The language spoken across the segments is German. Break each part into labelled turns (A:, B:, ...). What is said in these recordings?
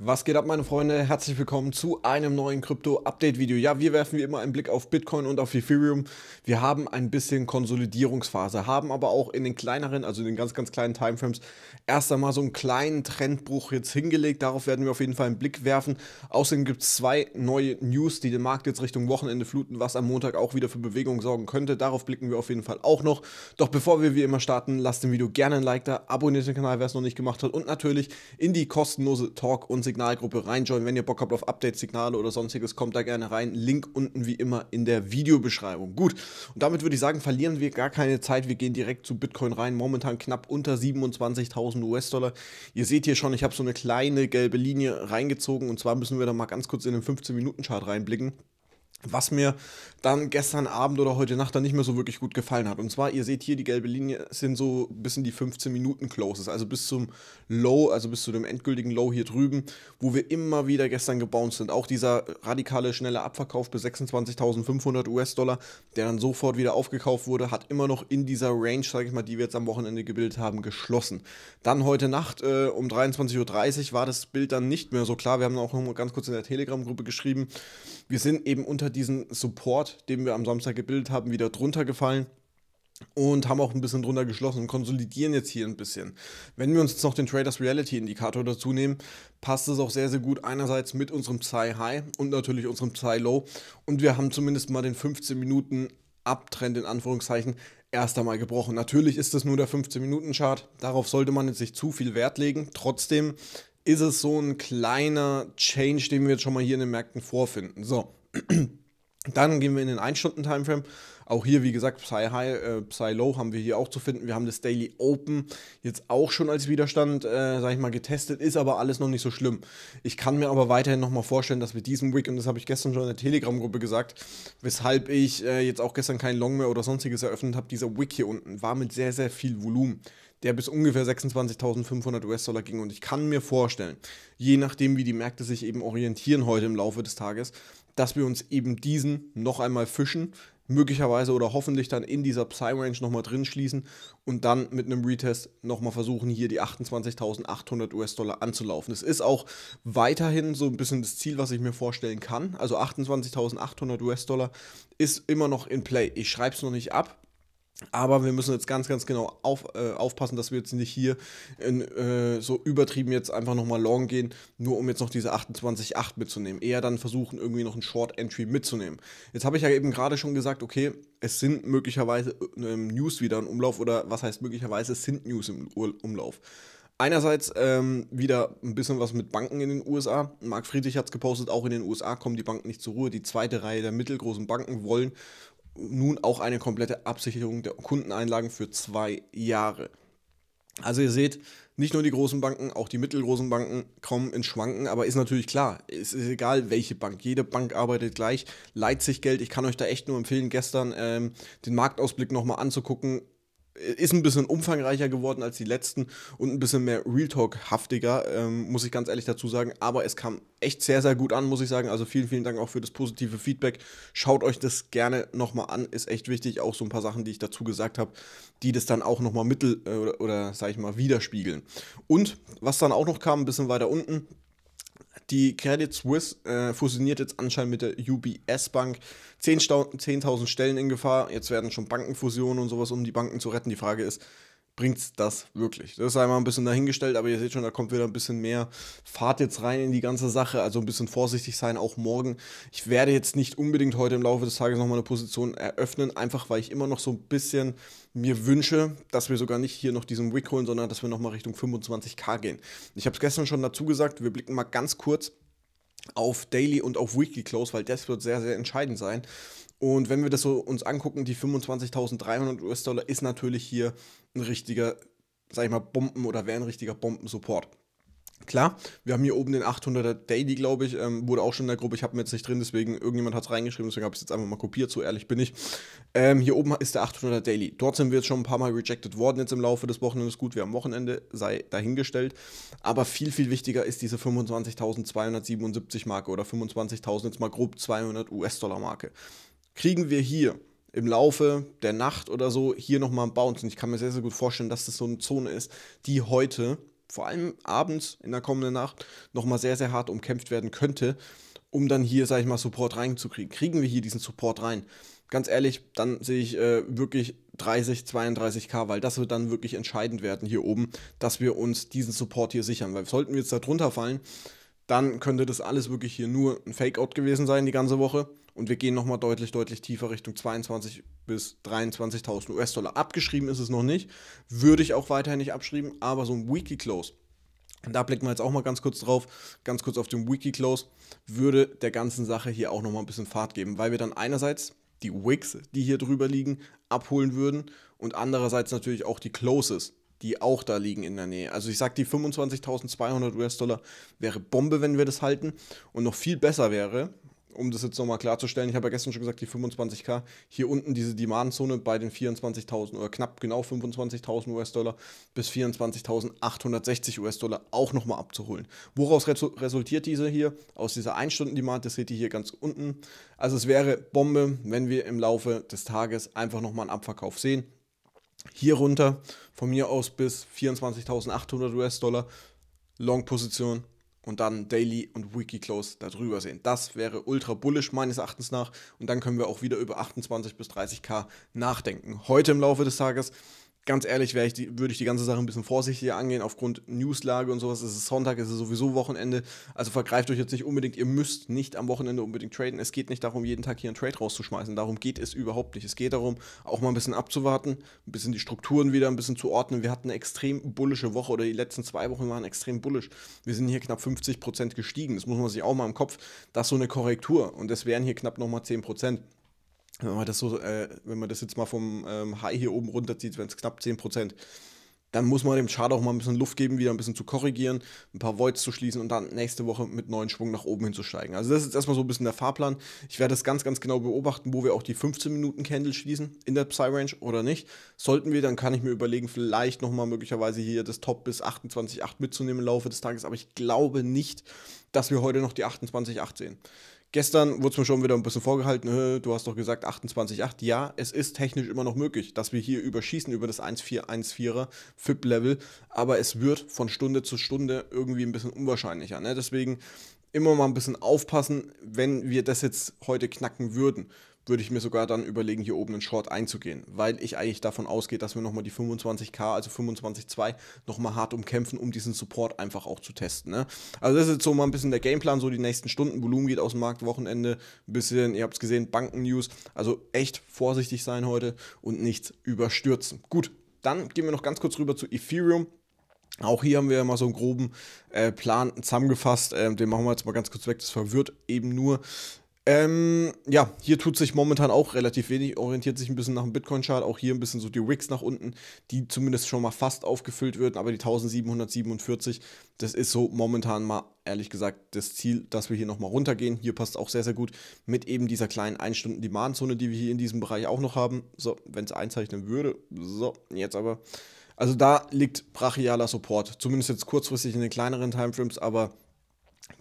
A: Was geht ab, meine Freunde? Herzlich willkommen zu einem neuen Krypto-Update-Video. Ja, wir werfen wie immer einen Blick auf Bitcoin und auf Ethereum. Wir haben ein bisschen Konsolidierungsphase, haben aber auch in den kleineren, also in den ganz, ganz kleinen Timeframes, erst einmal so einen kleinen Trendbruch jetzt hingelegt. Darauf werden wir auf jeden Fall einen Blick werfen. Außerdem gibt es zwei neue News, die den Markt jetzt Richtung Wochenende fluten, was am Montag auch wieder für Bewegung sorgen könnte. Darauf blicken wir auf jeden Fall auch noch. Doch bevor wir wie immer starten, lasst dem Video gerne ein Like da, abonniert den Kanal, wer es noch nicht gemacht hat und natürlich in die kostenlose Talk- und Signalgruppe reinjoinen. Wenn ihr Bock habt auf Update-Signale oder sonstiges, kommt da gerne rein. Link unten wie immer in der Videobeschreibung. Gut, und damit würde ich sagen, verlieren wir gar keine Zeit. Wir gehen direkt zu Bitcoin rein. Momentan knapp unter 27.000 US-Dollar. Ihr seht hier schon, ich habe so eine kleine gelbe Linie reingezogen. Und zwar müssen wir da mal ganz kurz in den 15-Minuten-Chart reinblicken was mir dann gestern Abend oder heute Nacht dann nicht mehr so wirklich gut gefallen hat. Und zwar, ihr seht hier, die gelbe Linie sind so bis in die 15 Minuten Closes, also bis zum Low, also bis zu dem endgültigen Low hier drüben, wo wir immer wieder gestern gebounced sind. Auch dieser radikale, schnelle Abverkauf bis 26.500 US-Dollar, der dann sofort wieder aufgekauft wurde, hat immer noch in dieser Range, sage ich mal, die wir jetzt am Wochenende gebildet haben, geschlossen. Dann heute Nacht äh, um 23.30 Uhr war das Bild dann nicht mehr so klar. Wir haben auch noch mal ganz kurz in der Telegram-Gruppe geschrieben, wir sind eben unter diesen Support, den wir am Samstag gebildet haben, wieder drunter gefallen und haben auch ein bisschen drunter geschlossen und konsolidieren jetzt hier ein bisschen. Wenn wir uns jetzt noch den Traders Reality Indikator dazu nehmen, passt es auch sehr, sehr gut einerseits mit unserem Psy High und natürlich unserem Psy Low und wir haben zumindest mal den 15 Minuten Abtrend in Anführungszeichen erst einmal gebrochen. Natürlich ist das nur der 15 Minuten Chart, darauf sollte man jetzt nicht zu viel Wert legen. Trotzdem ist es so ein kleiner Change, den wir jetzt schon mal hier in den Märkten vorfinden. So. Dann gehen wir in den 1-Stunden-Timeframe. Auch hier, wie gesagt, Psy High, äh, Psy Low haben wir hier auch zu finden. Wir haben das Daily Open jetzt auch schon als Widerstand, äh, sag ich mal, getestet, ist aber alles noch nicht so schlimm. Ich kann mir aber weiterhin nochmal vorstellen, dass wir diesen Week, und das habe ich gestern schon in der Telegram-Gruppe gesagt, weshalb ich äh, jetzt auch gestern keinen Long mehr oder sonstiges eröffnet habe, dieser Wick hier unten war mit sehr, sehr viel Volumen der bis ungefähr 26.500 US-Dollar ging. Und ich kann mir vorstellen, je nachdem, wie die Märkte sich eben orientieren heute im Laufe des Tages, dass wir uns eben diesen noch einmal fischen, möglicherweise oder hoffentlich dann in dieser Psy-Range nochmal drin schließen und dann mit einem Retest nochmal versuchen, hier die 28.800 US-Dollar anzulaufen. Es ist auch weiterhin so ein bisschen das Ziel, was ich mir vorstellen kann. Also 28.800 US-Dollar ist immer noch in Play. Ich schreibe es noch nicht ab, aber wir müssen jetzt ganz, ganz genau auf, äh, aufpassen, dass wir jetzt nicht hier in, äh, so übertrieben jetzt einfach nochmal long gehen, nur um jetzt noch diese 28,8 mitzunehmen. Eher dann versuchen, irgendwie noch einen Short Entry mitzunehmen. Jetzt habe ich ja eben gerade schon gesagt, okay, es sind möglicherweise ähm, News wieder im Umlauf oder was heißt möglicherweise, es sind News im Ur Umlauf. Einerseits ähm, wieder ein bisschen was mit Banken in den USA. Marc Friedrich hat es gepostet, auch in den USA kommen die Banken nicht zur Ruhe. Die zweite Reihe der mittelgroßen Banken wollen nun auch eine komplette Absicherung der Kundeneinlagen für zwei Jahre. Also ihr seht, nicht nur die großen Banken, auch die mittelgroßen Banken kommen ins Schwanken, aber ist natürlich klar, es ist egal welche Bank, jede Bank arbeitet gleich, leiht sich Geld. Ich kann euch da echt nur empfehlen, gestern ähm, den Marktausblick nochmal anzugucken, ist ein bisschen umfangreicher geworden als die letzten und ein bisschen mehr Real Talk-haftiger, ähm, muss ich ganz ehrlich dazu sagen. Aber es kam echt sehr, sehr gut an, muss ich sagen. Also vielen, vielen Dank auch für das positive Feedback. Schaut euch das gerne nochmal an, ist echt wichtig. Auch so ein paar Sachen, die ich dazu gesagt habe, die das dann auch nochmal mittel- äh, oder, oder sag ich mal, widerspiegeln. Und was dann auch noch kam, ein bisschen weiter unten, die Credit Suisse äh, fusioniert jetzt anscheinend mit der UBS Bank. 10.000 Stellen in Gefahr. Jetzt werden schon Bankenfusionen und sowas, um die Banken zu retten. Die Frage ist, bringt es das wirklich. Das ist einmal ein bisschen dahingestellt, aber ihr seht schon, da kommt wieder ein bisschen mehr Fahrt jetzt rein in die ganze Sache. Also ein bisschen vorsichtig sein, auch morgen. Ich werde jetzt nicht unbedingt heute im Laufe des Tages nochmal eine Position eröffnen, einfach weil ich immer noch so ein bisschen mir wünsche, dass wir sogar nicht hier noch diesen Wick holen, sondern dass wir nochmal Richtung 25k gehen. Ich habe es gestern schon dazu gesagt, wir blicken mal ganz kurz auf Daily und auf Weekly Close, weil das wird sehr, sehr entscheidend sein. Und wenn wir das so uns angucken, die 25.300 US-Dollar ist natürlich hier ein richtiger, sag ich mal, Bomben- oder wäre ein richtiger Bombensupport. Klar, wir haben hier oben den 800er Daily, glaube ich, ähm, wurde auch schon in der Gruppe. Ich habe ihn jetzt nicht drin, deswegen irgendjemand hat es reingeschrieben, deswegen habe ich es jetzt einfach mal kopiert, so ehrlich bin ich. Ähm, hier oben ist der 800er Daily. Dort sind wir jetzt schon ein paar Mal rejected worden, jetzt im Laufe des Wochenendes. Gut, wir am Wochenende, sei dahingestellt. Aber viel, viel wichtiger ist diese 25.277 Marke oder 25.000, jetzt mal grob 200 US-Dollar Marke kriegen wir hier im Laufe der Nacht oder so hier nochmal einen Bounce. Und ich kann mir sehr, sehr gut vorstellen, dass das so eine Zone ist, die heute, vor allem abends in der kommenden Nacht, nochmal sehr, sehr hart umkämpft werden könnte, um dann hier, sag ich mal, Support reinzukriegen. Kriegen wir hier diesen Support rein? Ganz ehrlich, dann sehe ich äh, wirklich 30, 32k, weil das wird dann wirklich entscheidend werden hier oben, dass wir uns diesen Support hier sichern. Weil sollten wir jetzt da drunter fallen, dann könnte das alles wirklich hier nur ein Fakeout gewesen sein die ganze Woche. Und wir gehen nochmal deutlich, deutlich tiefer Richtung 22 bis 23.000 US-Dollar. Abgeschrieben ist es noch nicht. Würde ich auch weiterhin nicht abschreiben, aber so ein Weekly Close. Da blicken wir jetzt auch mal ganz kurz drauf, ganz kurz auf den Wiki Close, würde der ganzen Sache hier auch nochmal ein bisschen Fahrt geben, weil wir dann einerseits die Wicks, die hier drüber liegen, abholen würden und andererseits natürlich auch die Closes, die auch da liegen in der Nähe. Also ich sage, die 25.200 US-Dollar wäre Bombe, wenn wir das halten und noch viel besser wäre, um das jetzt nochmal klarzustellen, ich habe ja gestern schon gesagt, die 25k, hier unten diese Demandzone bei den 24.000 oder knapp genau 25.000 US-Dollar bis 24.860 US-Dollar auch nochmal abzuholen. Woraus resultiert diese hier? Aus dieser 1-Stunden-Demand, das seht ihr hier ganz unten. Also es wäre Bombe, wenn wir im Laufe des Tages einfach nochmal einen Abverkauf sehen. Hier runter von mir aus bis 24.800 US-Dollar, Long-Position, und dann Daily und Weekly Close darüber sehen. Das wäre ultra bullish meines Erachtens nach und dann können wir auch wieder über 28 bis 30k nachdenken. Heute im Laufe des Tages ganz ehrlich, ich würde ich die ganze Sache ein bisschen vorsichtiger angehen, aufgrund Newslage und sowas. Es ist Sonntag, es ist sowieso Wochenende. Also vergreift euch jetzt nicht unbedingt, ihr müsst nicht am Wochenende unbedingt traden. Es geht nicht darum, jeden Tag hier einen Trade rauszuschmeißen. Darum geht es überhaupt nicht. Es geht darum, auch mal ein bisschen abzuwarten, ein bisschen die Strukturen wieder ein bisschen zu ordnen. Wir hatten eine extrem bullische Woche oder die letzten zwei Wochen waren extrem bullisch. Wir sind hier knapp 50% Prozent gestiegen. Das muss man sich auch mal im Kopf. Das ist so eine Korrektur und es wären hier knapp nochmal 10%. Prozent wenn man das so, äh, wenn man das jetzt mal vom ähm, High hier oben runterzieht, wenn es knapp 10%, dann muss man dem Chart auch mal ein bisschen Luft geben, wieder ein bisschen zu korrigieren, ein paar Voids zu schließen und dann nächste Woche mit neuen Schwung nach oben hinzusteigen. Also das ist erstmal so ein bisschen der Fahrplan. Ich werde das ganz, ganz genau beobachten, wo wir auch die 15 Minuten Candle schließen in der Psy-Range oder nicht. Sollten wir, dann kann ich mir überlegen, vielleicht nochmal möglicherweise hier das Top bis 28,8 mitzunehmen im Laufe des Tages, aber ich glaube nicht, dass wir heute noch die 28,8 sehen. Gestern wurde es mir schon wieder ein bisschen vorgehalten, äh, du hast doch gesagt 28,8. Ja, es ist technisch immer noch möglich, dass wir hier überschießen über das 1,4, 14 er FIP-Level, aber es wird von Stunde zu Stunde irgendwie ein bisschen unwahrscheinlicher. Ne? Deswegen immer mal ein bisschen aufpassen, wenn wir das jetzt heute knacken würden würde ich mir sogar dann überlegen, hier oben einen Short einzugehen, weil ich eigentlich davon ausgehe, dass wir nochmal die 25k, also 25,2 nochmal hart umkämpfen, um diesen Support einfach auch zu testen. Ne? Also das ist jetzt so mal ein bisschen der Gameplan, so die nächsten Stunden, Volumen geht aus dem Markt, Wochenende, ein bisschen, ihr habt es gesehen, Banken-News, also echt vorsichtig sein heute und nichts überstürzen. Gut, dann gehen wir noch ganz kurz rüber zu Ethereum. Auch hier haben wir mal so einen groben äh, Plan zusammengefasst. Ähm, den machen wir jetzt mal ganz kurz weg. Das verwirrt eben nur. Ähm, ja, hier tut sich momentan auch relativ wenig, orientiert sich ein bisschen nach dem Bitcoin-Chart, auch hier ein bisschen so die Wicks nach unten, die zumindest schon mal fast aufgefüllt würden, aber die 1747, das ist so momentan mal ehrlich gesagt das Ziel, dass wir hier nochmal runtergehen. Hier passt auch sehr, sehr gut mit eben dieser kleinen 1-Stunden-Demand-Zone, die wir hier in diesem Bereich auch noch haben. So, wenn es einzeichnen würde. So, jetzt aber. Also da liegt brachialer Support, zumindest jetzt kurzfristig in den kleineren Timeframes, aber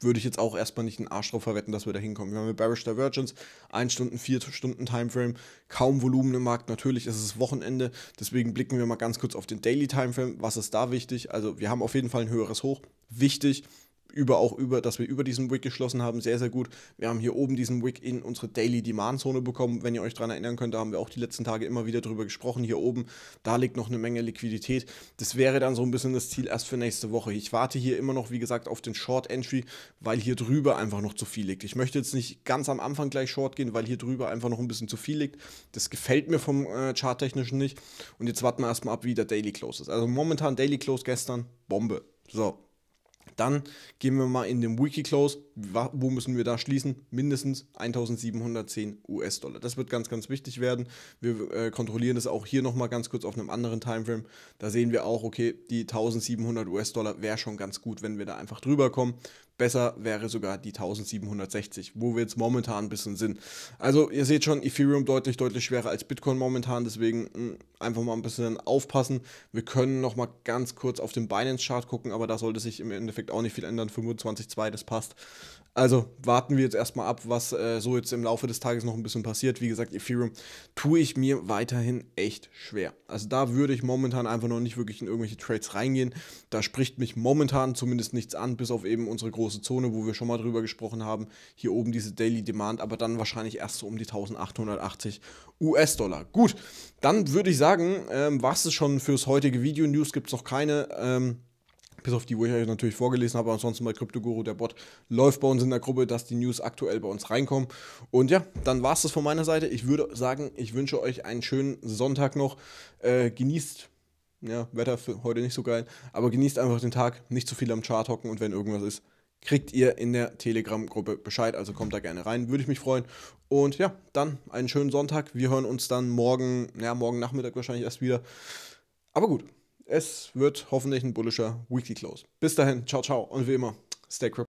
A: würde ich jetzt auch erstmal nicht einen Arsch drauf verwetten, dass wir da hinkommen. Wir haben mit Bearish Divergence 1 Stunden, 4 Stunden Timeframe, kaum Volumen im Markt. Natürlich ist es Wochenende, deswegen blicken wir mal ganz kurz auf den Daily Timeframe. Was ist da wichtig? Also, wir haben auf jeden Fall ein höheres Hoch. Wichtig, über auch über, dass wir über diesen Wick geschlossen haben, sehr, sehr gut. Wir haben hier oben diesen Wick in unsere Daily Demand Zone bekommen. Wenn ihr euch daran erinnern könnt, da haben wir auch die letzten Tage immer wieder drüber gesprochen. Hier oben, da liegt noch eine Menge Liquidität. Das wäre dann so ein bisschen das Ziel erst für nächste Woche. Ich warte hier immer noch, wie gesagt, auf den Short Entry, weil hier drüber einfach noch zu viel liegt. Ich möchte jetzt nicht ganz am Anfang gleich Short gehen, weil hier drüber einfach noch ein bisschen zu viel liegt. Das gefällt mir vom äh, Charttechnischen nicht. Und jetzt warten wir erstmal ab, wie der Daily Close ist. Also momentan Daily Close gestern, Bombe. So, dann gehen wir mal in den Wiki-Close. Wo müssen wir da schließen? Mindestens 1710 US-Dollar. Das wird ganz, ganz wichtig werden. Wir äh, kontrollieren das auch hier nochmal ganz kurz auf einem anderen Timeframe. Da sehen wir auch, okay, die 1700 US-Dollar wäre schon ganz gut, wenn wir da einfach drüber kommen. Besser wäre sogar die 1760, wo wir jetzt momentan ein bisschen sind. Also ihr seht schon, Ethereum deutlich, deutlich schwerer als Bitcoin momentan. Deswegen mh, hm, einfach mal ein bisschen aufpassen. Wir können noch mal ganz kurz auf den Binance-Chart gucken, aber da sollte sich im Endeffekt auch nicht viel ändern. 25,2, das passt. Also warten wir jetzt erstmal ab, was äh, so jetzt im Laufe des Tages noch ein bisschen passiert. Wie gesagt, Ethereum tue ich mir weiterhin echt schwer. Also da würde ich momentan einfach noch nicht wirklich in irgendwelche Trades reingehen. Da spricht mich momentan zumindest nichts an, bis auf eben unsere große große Zone, wo wir schon mal drüber gesprochen haben. Hier oben diese Daily Demand, aber dann wahrscheinlich erst so um die 1880 US-Dollar. Gut, dann würde ich sagen, ähm, war es schon fürs heutige Video. News gibt es noch keine. Ähm, bis auf die, wo ich euch natürlich vorgelesen habe, ansonsten bei CryptoGuru, der Bot, läuft bei uns in der Gruppe, dass die News aktuell bei uns reinkommen. Und ja, dann war es das von meiner Seite. Ich würde sagen, ich wünsche euch einen schönen Sonntag noch. Äh, genießt ja, Wetter für heute nicht so geil, aber genießt einfach den Tag, nicht zu viel am Chart hocken und wenn irgendwas ist, kriegt ihr in der Telegram-Gruppe Bescheid. Also kommt da gerne rein, würde ich mich freuen. Und ja, dann einen schönen Sonntag. Wir hören uns dann morgen, ja, morgen Nachmittag wahrscheinlich erst wieder. Aber gut, es wird hoffentlich ein bullischer Weekly Close. Bis dahin, ciao, ciao und wie immer, stay crypto.